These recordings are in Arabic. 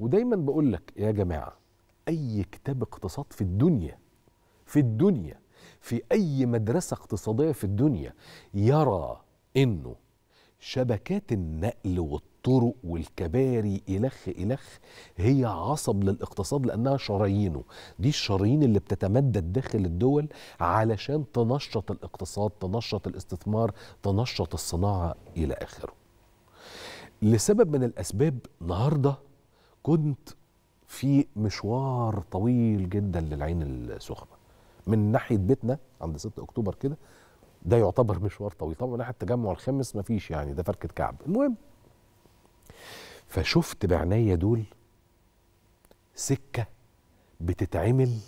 ودايما بقول لك يا جماعه اي كتاب اقتصاد في الدنيا في الدنيا في اي مدرسه اقتصاديه في الدنيا يرى انه شبكات النقل والطرق والكباري إلخ إلخ هي عصب للاقتصاد لأنها شرايينه دي الشرايين اللي بتتمدد داخل الدول علشان تنشط الاقتصاد تنشط الاستثمار تنشط الصناعة إلى آخره لسبب من الأسباب النهارده كنت في مشوار طويل جدا للعين السخنه من ناحيه بيتنا عند 6 اكتوبر كده ده يعتبر مشوار طويل طبعا ناحيه التجمع الخامس فيش يعني ده فركه كعب المهم فشفت بعناية دول سكة بتتعمل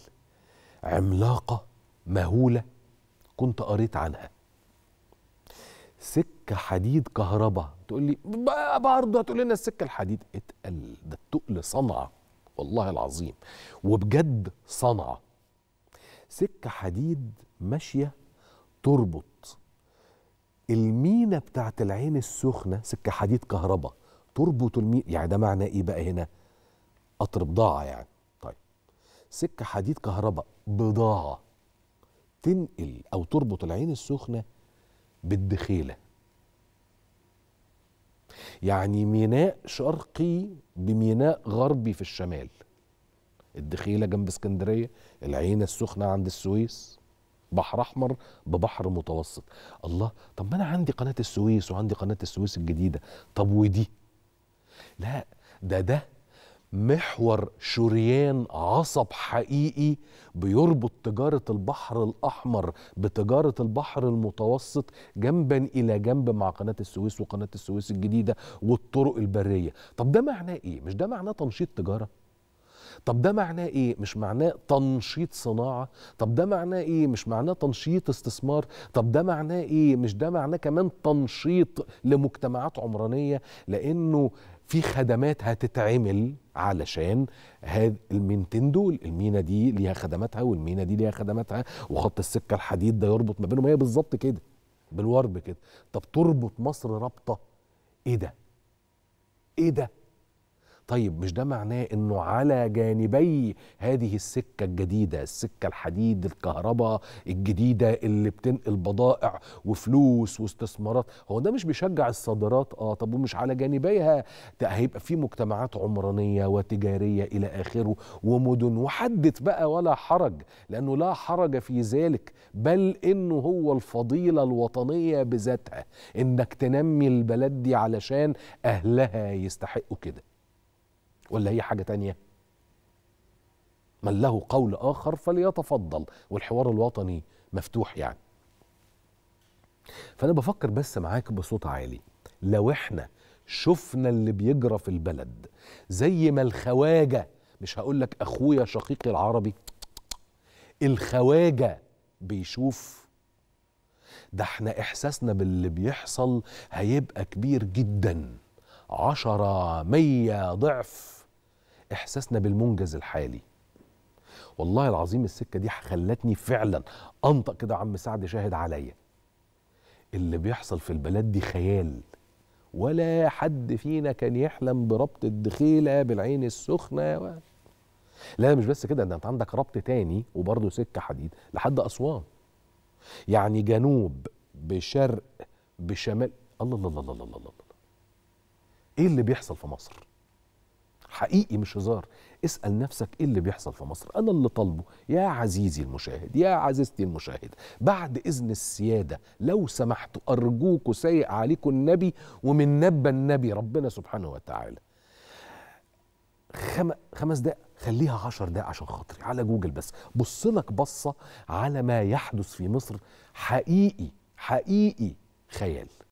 عملاقة مهولة كنت قريت عنها سكة سكه حديد كهرباء تقول لي برضه هتقول لنا السكه الحديد اتقل ده التقل صنعه والله العظيم وبجد صنعه سكه حديد ماشيه تربط المينا بتاعت العين السخنه سكه حديد كهرباء تربط المينا يعني ده معنى ايه بقى هنا قطر بضاعه يعني طيب سكه حديد كهرباء بضاعه تنقل او تربط العين السخنه بالدخيله يعني ميناء شرقي بميناء غربي في الشمال الدخيلة جنب اسكندرية العين السخنة عند السويس بحر احمر ببحر متوسط الله طب ما انا عندي قناه السويس وعندي قناه السويس الجديده طب ودي لا ده ده محور شريان عصب حقيقي بيربط تجارة البحر الأحمر بتجارة البحر المتوسط جنبا إلى جنب مع قناة السويس وقناة السويس الجديدة والطرق البرية طب ده معناه إيه؟ مش ده معناه تنشيط تجارة؟ طب ده معناه ايه مش معناه تنشيط صناعه طب ده معناه ايه مش معناه تنشيط استثمار طب ده معناه ايه مش ده معناه كمان تنشيط لمجتمعات عمرانيه لانه في خدمات هتتعمل علشان هاد المينتين دول المينا دي ليها خدماتها والمينا دي ليها خدماتها وخط السكه الحديد ده يربط ما بينهم هي بالظبط كده بالورب كده طب تربط مصر رابطه ايه ده ايه ده طيب مش ده معناه انه على جانبي هذه السكه الجديده السكه الحديد الكهرباء الجديده اللي بتنقل بضائع وفلوس واستثمارات هو ده مش بيشجع الصادرات اه طب ومش على جانبيها هيبقى في مجتمعات عمرانيه وتجاريه الى اخره ومدن وحدت بقى ولا حرج لانه لا حرج في ذلك بل انه هو الفضيله الوطنيه بذاتها انك تنمي البلد دي علشان اهلها يستحقوا كده ولا هي حاجة تانية من له قول آخر فليتفضل والحوار الوطني مفتوح يعني فأنا بفكر بس معاك بصوت عالي لو احنا شفنا اللي بيجرى في البلد زي ما الخواجة مش هقول لك أخويا شقيقي العربي الخواجة بيشوف ده احنا إحساسنا باللي بيحصل هيبقى كبير جدا عشرة مية ضعف احساسنا بالمنجز الحالي والله العظيم السكه دي خلتني فعلا انطق كده عم سعد شاهد عليا اللي بيحصل في البلد دي خيال ولا حد فينا كان يحلم بربط الدخيله بالعين السخنه و... لا مش بس كده ده انت عندك ربط تاني وبرضه سكه حديد لحد اسوان يعني جنوب بشرق بشمال الله الله الله الله الله, الله. ايه اللي بيحصل في مصر حقيقي مش هزار اسأل نفسك ايه اللي بيحصل في مصر انا اللي طالبه يا عزيزي المشاهد يا عزيزتي المشاهد بعد اذن السيادة لو سمحتوا ارجوكوا سايق عليكم النبي ومن نبى النبي ربنا سبحانه وتعالى خم... خمس دقايق خليها عشر دقايق عشان خاطري على جوجل بس بص لك بصة على ما يحدث في مصر حقيقي حقيقي خيال